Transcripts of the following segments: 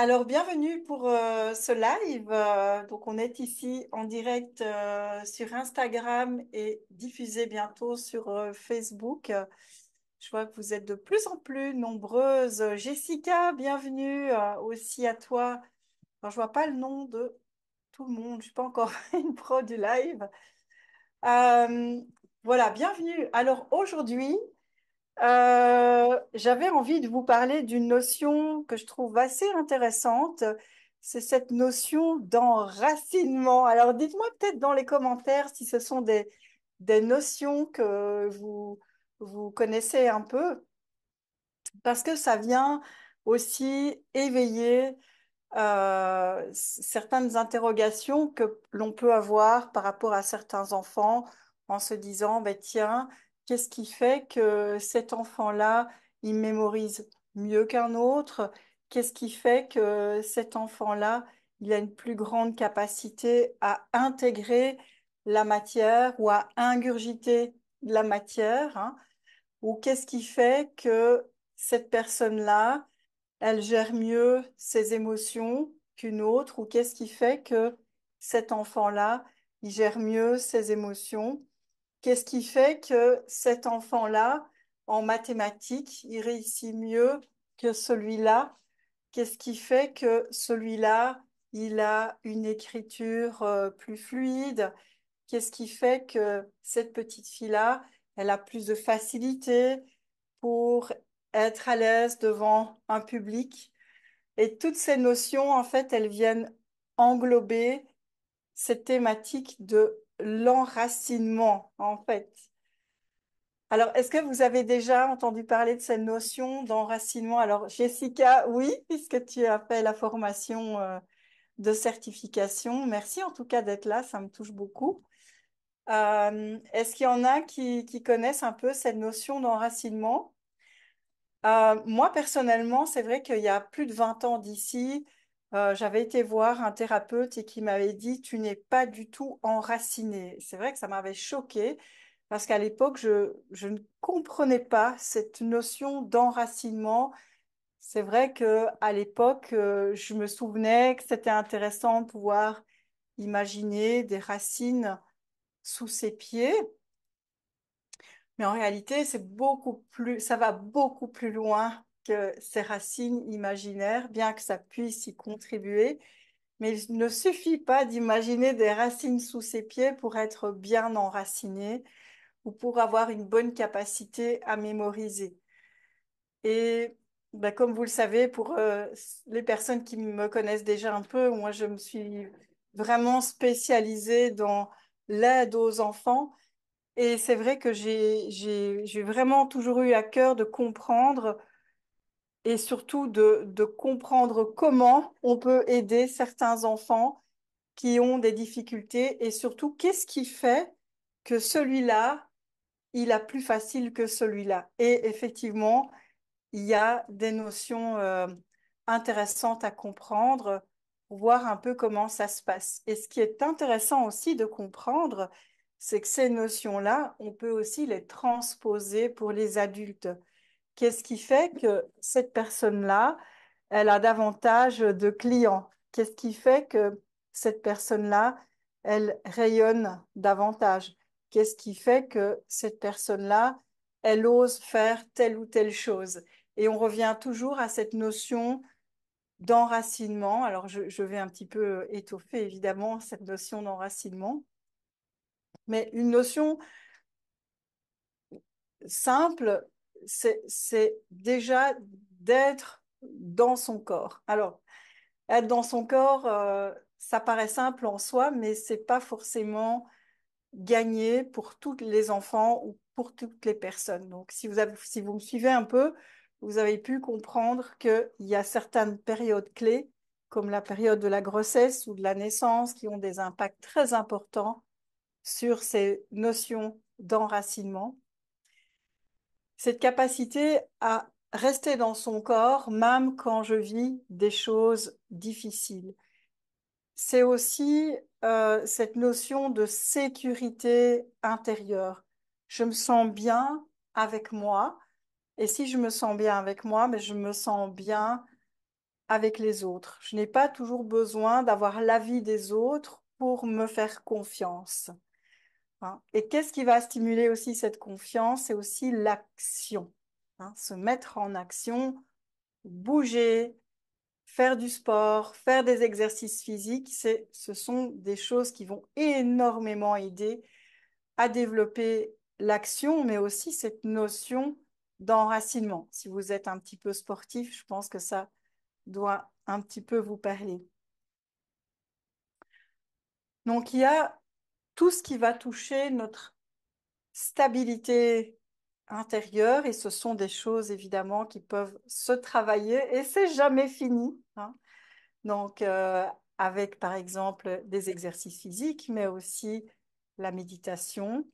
Alors, bienvenue pour euh, ce live. Euh, donc, on est ici en direct euh, sur Instagram et diffusé bientôt sur Facebook. Je vois que vous êtes de plus en plus nombreuses. Jessica, bienvenue aussi à toi. je je vois pas le nom de tout le monde. Je suis pas encore une pro du live. voilà, bienvenue. Alors, aujourd'hui, euh, j'avais envie de vous parler d'une notion que je trouve assez intéressante. C'est cette notion d'enracinement. Alors, dites-moi peut-être dans les commentaires si ce sont des, notions que vous, vous connaissez un peu, parce que ça vient aussi éveiller euh, certaines interrogations que l'on peut avoir par rapport à certains enfants en se disant, ben tiens, Qu'est-ce qui fait que cet enfant-là, il mémorise mieux qu'un autre Qu'est-ce qui fait que cet enfant-là, il a une plus grande capacité à intégrer la matière ou à ingurgiter la matière hein? Ou qu'est-ce qui fait que cette personne-là, elle gère mieux ses émotions qu'une autre Ou qu'est-ce qui fait que cet enfant-là, il gère mieux ses émotions Qu'est-ce qui fait que cet enfant-là, en mathématiques, il réussit mieux que celui-là Qu'est-ce qui fait que celui-là, il a une écriture euh, plus fluide Qu'est-ce qui fait que cette petite fille-là, elle a plus de facilité pour être à l'aise devant un public Et toutes ces notions, en fait, elles viennent englober cette thématique de l'enracinement, en fait. Alors, est-ce que vous avez déjà entendu parler de cette notion d'enracinement Alors, Jessica, oui, puisque tu as fait la formation euh, de certification. Merci en tout cas d'être là, ça me touche beaucoup. Euh, est-ce qu'il y en a qui, connaissent un peu cette notion d'enracinement euh, Moi, personnellement, c'est vrai qu'il y a plus de 20 ans d'ici, euh, j'avais été voir un thérapeute et qui m'avait dit tu n'es pas du tout enraciné. C'est vrai que ça m'avait choqué parce qu'à l'époque je, ne comprenais pas cette notion d'enracinement. C'est vrai que à l'époque euh, je me souvenais que c'était intéressant de pouvoir imaginer des racines sous ses pieds. Mais en réalité, c'est beaucoup plus ça va beaucoup plus loin ces racines imaginaires, bien que ça puisse y contribuer. Mais il ne suffit pas d'imaginer des racines sous ses pieds pour être bien enraciné ou pour avoir une bonne capacité à mémoriser. Et bah, comme vous le savez, pour euh, les personnes qui me connaissent déjà un peu, moi je me suis vraiment spécialisée dans l'aide aux enfants. Et c'est vrai que j'ai vraiment toujours eu à cœur de comprendre et surtout de, comprendre comment on peut aider certains enfants qui ont des difficultés et surtout qu'est-ce qui fait que celui-là, il a plus facile que celui-là. Et effectivement, il y a des notions euh, intéressantes à comprendre, voir un peu comment ça se passe. Et ce qui est intéressant aussi de comprendre, c'est que ces notions-là, on peut aussi les transposer pour les adultes. Qu'est-ce qui fait que cette personne-là, elle a davantage de clients Qu'est-ce qui fait que cette personne-là, elle rayonne davantage Qu'est-ce qui fait que cette personne-là, elle ose faire telle ou telle chose Et on revient toujours à cette notion d'enracinement. Alors, je, je, vais un petit peu étoffer, évidemment, cette notion d'enracinement, mais une notion simple c'est déjà d'être dans son corps. Alors, être dans son corps, euh, ça paraît simple en soi, mais c'est pas forcément gagné pour tous les enfants ou pour toutes les personnes. Donc, si vous, si vous me suivez un peu, vous avez pu comprendre qu'il y a certaines périodes clés, comme la période de la grossesse ou de la naissance, qui ont des impacts très importants sur ces notions d'enracinement cette capacité à rester dans son corps, même quand je vis des choses difficiles. C'est aussi euh, cette notion de sécurité intérieure. Je me sens bien avec moi, et si je me sens bien avec moi, mais je me sens bien avec les autres. Je n'ai pas toujours besoin d'avoir l'avis des autres pour me faire confiance. Hein. Et qu'est-ce qui va stimuler aussi cette confiance C'est aussi l'action. Hein. Se mettre en action, bouger, faire du sport, faire des exercices physiques, ce sont des choses qui vont énormément aider à développer l'action, mais aussi cette notion d'enracinement. Si vous êtes un petit peu sportif, je pense que ça doit un petit peu vous parler. Donc il y a tout ce qui va toucher notre stabilité intérieure, et ce sont des choses évidemment qui peuvent se travailler, et c'est jamais fini. Hein. Donc, euh, avec par exemple des exercices physiques, mais aussi la méditation,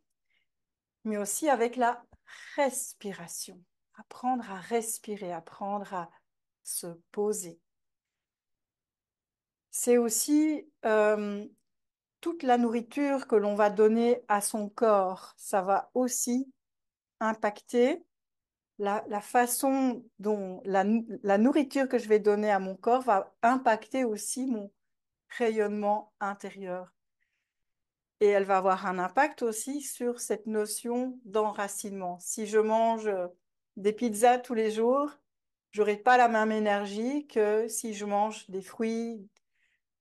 mais aussi avec la respiration. Apprendre à respirer, apprendre à se poser. C'est aussi euh, toute la nourriture que l'on va donner à son corps, ça va aussi impacter la, façon dont la, la, nourriture que je vais donner à mon corps va impacter aussi mon rayonnement intérieur. Et elle va avoir un impact aussi sur cette notion d'enracinement. Si je mange euh, des pizzas tous les jours, j'aurai pas la même énergie que si je mange des fruits,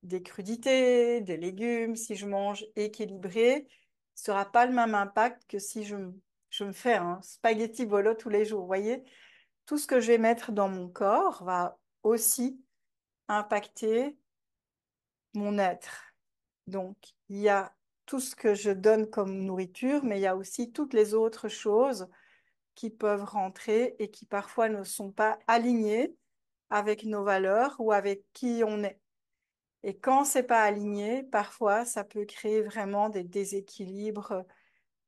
des crudités, des légumes, si je mange équilibré, sera pas le même impact que si je, je me fais un spaghetti bolo tous les jours. Vous voyez, tout ce que je vais mettre dans mon corps va aussi impacter mon être. Donc, il y a tout ce que je donne comme nourriture, mais il y a aussi toutes les autres choses qui peuvent rentrer et qui parfois ne sont pas alignées avec nos valeurs ou avec qui on est. Et quand c'est pas aligné, parfois, ça peut créer vraiment des déséquilibres euh,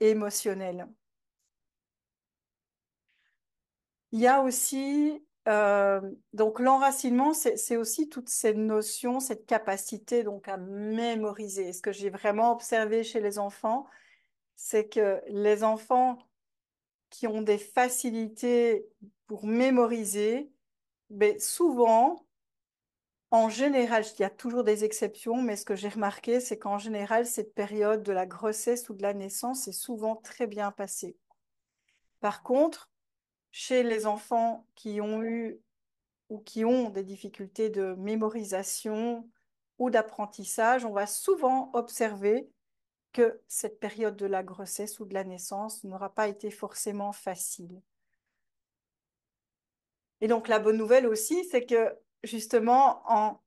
émotionnels. Il y a aussi, euh, donc l'enracinement, c'est aussi toutes ces notions, cette capacité donc à mémoriser. Ce que j'ai vraiment observé chez les enfants, c'est que les enfants qui ont des facilités pour mémoriser, mais ben, souvent, en général, il y a toujours des exceptions, mais ce que j'ai remarqué, c'est qu'en général, cette période de la grossesse ou de la naissance est souvent très bien passée. Par contre, chez les enfants qui ont eu ou qui ont des difficultés de mémorisation ou d'apprentissage, on va souvent observer que cette période de la grossesse ou de la naissance n'aura pas été forcément facile. Et donc la bonne nouvelle aussi, c'est que justement en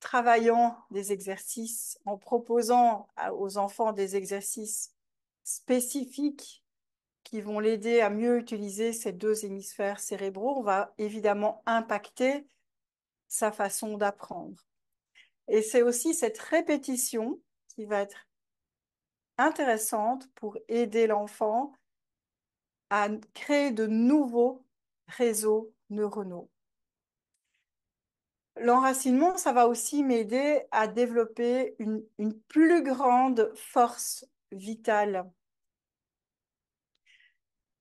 travaillant des exercices, en proposant aux enfants des exercices spécifiques qui vont l'aider à mieux utiliser ces deux hémisphères cérébraux, on va évidemment impacter sa façon d'apprendre. Et c'est aussi cette répétition qui va être intéressante pour aider l'enfant à créer de nouveaux réseaux neuronaux. L'enracinement, ça va aussi m'aider à développer une, plus grande force vitale.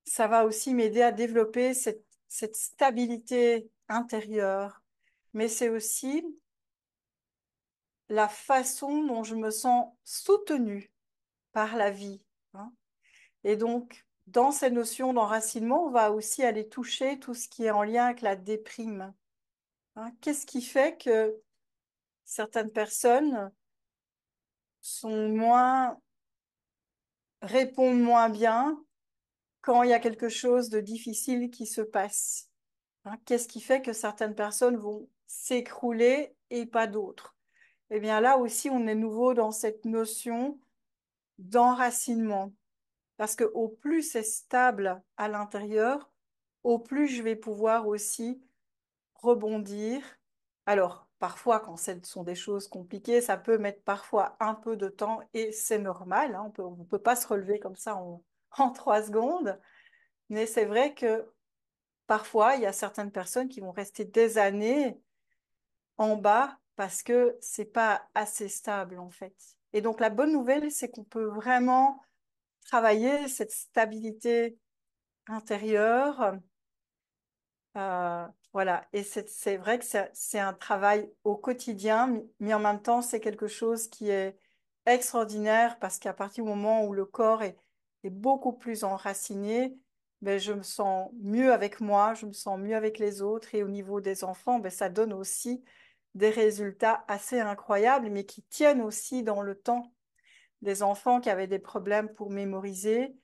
Ça va aussi m'aider à développer cette, stabilité intérieure, mais c'est aussi la façon dont je me sens soutenue par la vie. Hein. Et donc, dans ces notions d'enracinement, on va aussi aller toucher tout ce qui est en lien avec la déprime. Hein, qu'est-ce qui fait que certaines personnes sont moins répondent moins bien quand il y a quelque chose de difficile qui se passe. Hein? Qu'est-ce qui fait que certaines personnes vont s'écrouler et pas d'autres Eh bien là aussi, on est nouveau dans cette notion d'enracinement. Parce que au plus c'est stable à l'intérieur, au plus je vais pouvoir aussi rebondir. Alors, parfois, quand ce sont des choses compliquées, ça peut mettre parfois un peu de temps et c'est normal. Hein, on ne peut pas se relever comme ça en, trois secondes. Mais c'est vrai que parfois, il y a certaines personnes qui vont rester des années en bas parce que c'est pas assez stable en fait. Et donc la bonne nouvelle, c'est qu'on peut vraiment travailler cette stabilité intérieure, euh, voilà, et c'est vrai que c'est un travail au quotidien, mais en même temps, c'est quelque chose qui est extraordinaire parce qu'à partir du moment où le corps est, beaucoup plus enraciné, ben, je me sens mieux avec moi, je me sens mieux avec les autres. Et au niveau des enfants, ben, ça donne aussi des résultats assez incroyables, mais qui tiennent aussi dans le temps. Des enfants qui avaient des problèmes pour mémoriser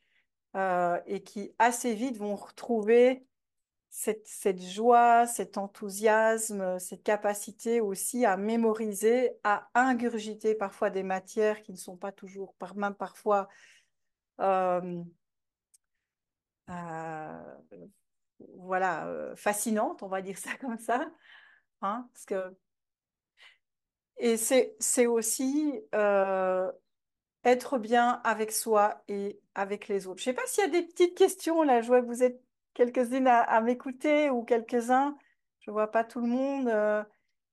euh, et qui assez vite vont retrouver cette, joie, cet enthousiasme, cette capacité aussi à mémoriser, à ingurgiter parfois des matières qui ne sont pas toujours, par, même parfois, euh, euh, voilà, fascinante euh, fascinantes, on va dire ça comme ça. Hein, parce que... Et c'est aussi être bien avec soi et avec les autres. Je ne sais pas s'il y a des petites questions là, je vous êtes quelques-unes à, m'écouter ou quelques-uns. Je ne vois pas tout le monde. Euh,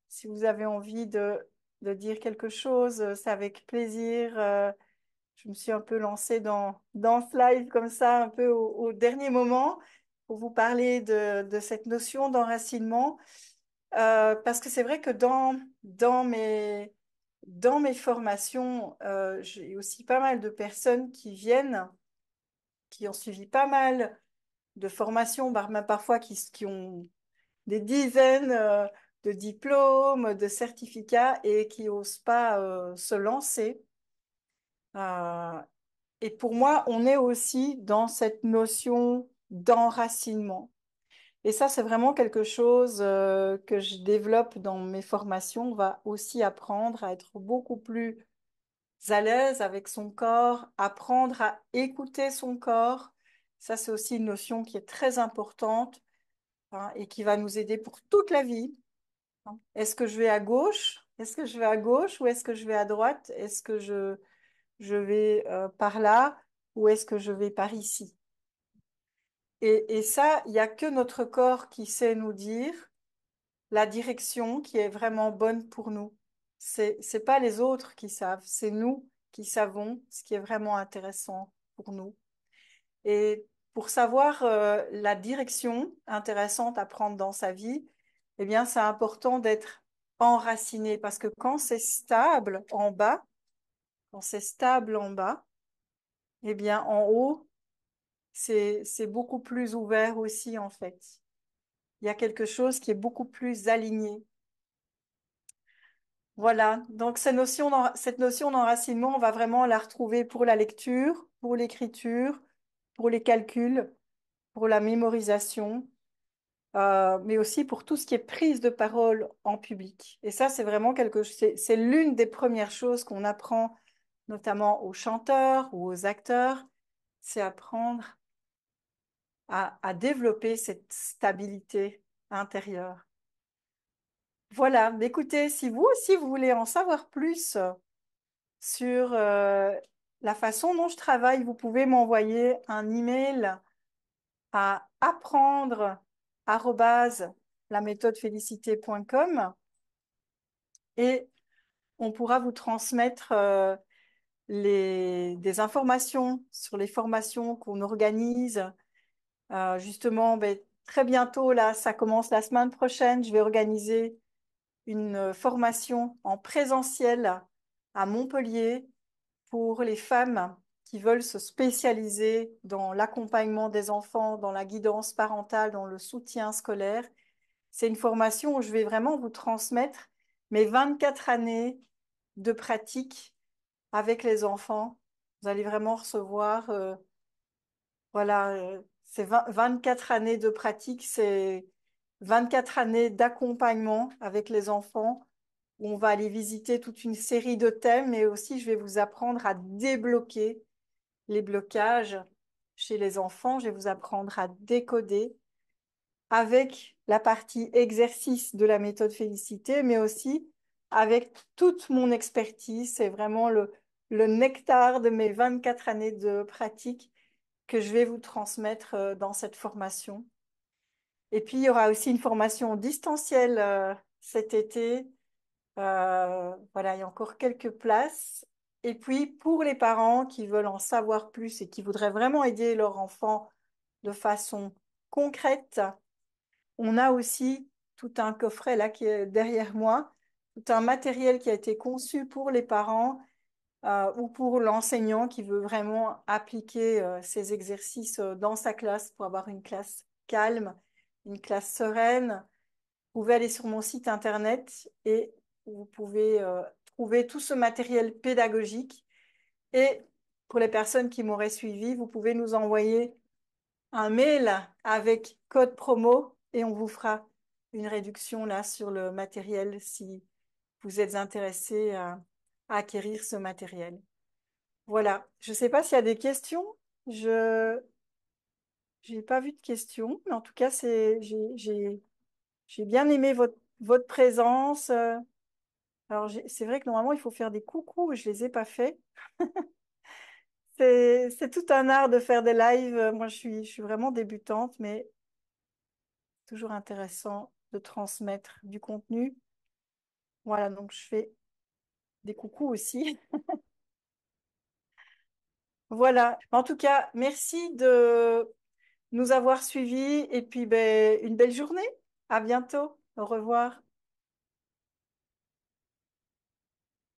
si vous avez envie de, de dire quelque chose, euh, c'est avec plaisir. Euh, je me suis un peu lancée dans, dans ce live comme ça, un peu au, dernier moment, pour vous parler de, de cette notion d'enracinement. parce que c'est vrai que dans, dans, mes, dans mes formations, j'ai aussi pas mal de personnes qui viennent, qui ont suivi pas mal de formation, parfois qui, ont des dizaines euh, de diplômes, de certificats et qui n'osent pas euh, se lancer. Euh, et pour moi, on est aussi dans cette notion d'enracinement. Et ça, c'est vraiment quelque chose que je développe dans mes formations. On va aussi apprendre à être beaucoup plus à l'aise avec son corps, apprendre à écouter son corps, ça, c'est aussi une notion qui est très importante hein, et qui va nous aider pour toute la vie. Est-ce que je vais à gauche Est-ce que je vais à gauche ou est-ce que je vais à droite Est-ce que je, je vais euh, par là ou est-ce que je vais par ici et, et, ça, il n'y a que notre corps qui sait nous dire la direction qui est vraiment bonne pour nous. C'est n'est pas les autres qui savent, c'est nous qui savons ce qui est vraiment intéressant pour nous. Et pour savoir euh, la direction intéressante à prendre dans sa vie, eh bien, c'est important d'être enraciné parce que quand c'est stable en bas, quand c'est stable en bas, eh bien, en haut, c'est beaucoup plus ouvert aussi, en fait. Il y a quelque chose qui est beaucoup plus aligné. Voilà, donc cette notion d'enracinement, on va vraiment la retrouver pour la lecture, pour l'écriture, pour les calculs, pour la mémorisation, euh, mais aussi pour tout ce qui est prise de parole en public. Et ça, c'est vraiment quelque chose, c'est l'une des premières choses qu'on apprend, notamment aux chanteurs ou aux acteurs, c'est apprendre à, développer cette stabilité intérieure. Voilà, écoutez, si vous aussi vous voulez en savoir plus sur euh, la façon dont je travaille, vous pouvez m'envoyer un email à apprendre félicitécom et on pourra vous transmettre euh, des informations sur les formations qu'on organise. Euh, justement, ben, très bientôt, là, ça commence la semaine prochaine, je vais organiser une euh, formation en présentiel à Montpellier pour les femmes qui veulent se spécialiser dans l'accompagnement des enfants, dans la guidance parentale, dans le soutien scolaire. C'est une formation où je vais vraiment vous transmettre mes 24 années de pratique avec les enfants. Vous allez vraiment recevoir, euh, voilà, euh, ces 24 années de pratique, c'est 24 années d'accompagnement avec les enfants on va aller visiter toute une série de thèmes, mais aussi je vais vous apprendre à débloquer les blocages chez les enfants. Je vais vous apprendre à décoder avec la partie exercice de la méthode félicité, mais aussi avec toute mon expertise. C'est vraiment le, le nectar de mes 24 années de pratique que je vais vous transmettre euh, dans cette formation. Et puis, il y aura aussi une formation distancielle euh, cet été euh, voilà, il y a encore quelques places. Et puis, pour les parents qui veulent en savoir plus et qui voudraient vraiment aider leur enfant de façon concrète, on a aussi tout un coffret là qui est derrière moi, tout un matériel qui a été conçu pour les parents euh, ou pour l'enseignant qui veut vraiment appliquer ces euh, exercices dans sa classe pour avoir une classe calme, une classe sereine. Vous pouvez aller sur mon site internet et vous pouvez euh, trouver tout ce matériel pédagogique. Et pour les personnes qui m'auraient suivi, vous pouvez nous envoyer un mail avec code promo et on vous fera une réduction là sur le matériel si vous êtes intéressé à, acquérir ce matériel. Voilà, je ne sais pas s'il y a des questions. Je n'ai pas vu de questions, mais en tout cas, j'ai bien aimé votre présence. Euh, alors, c'est vrai que normalement, il faut faire des coucous, je ne les ai pas fait c'est tout un art de faire des lives. Euh, moi, je suis, je suis vraiment débutante, mais toujours intéressant de transmettre du contenu. Voilà, donc je fais des coucous aussi. voilà. En tout cas, merci de nous avoir suivis et puis ben, une belle journée. À bientôt. Au revoir.